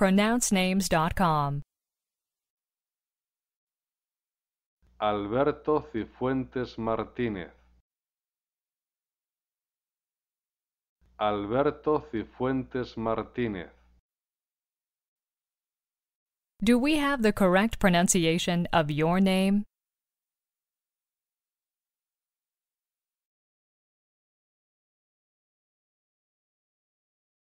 pronouncenames.com. Alberto Cifuentes Martínez. Alberto Cifuentes Martínez. Do we have the correct pronunciation of your name?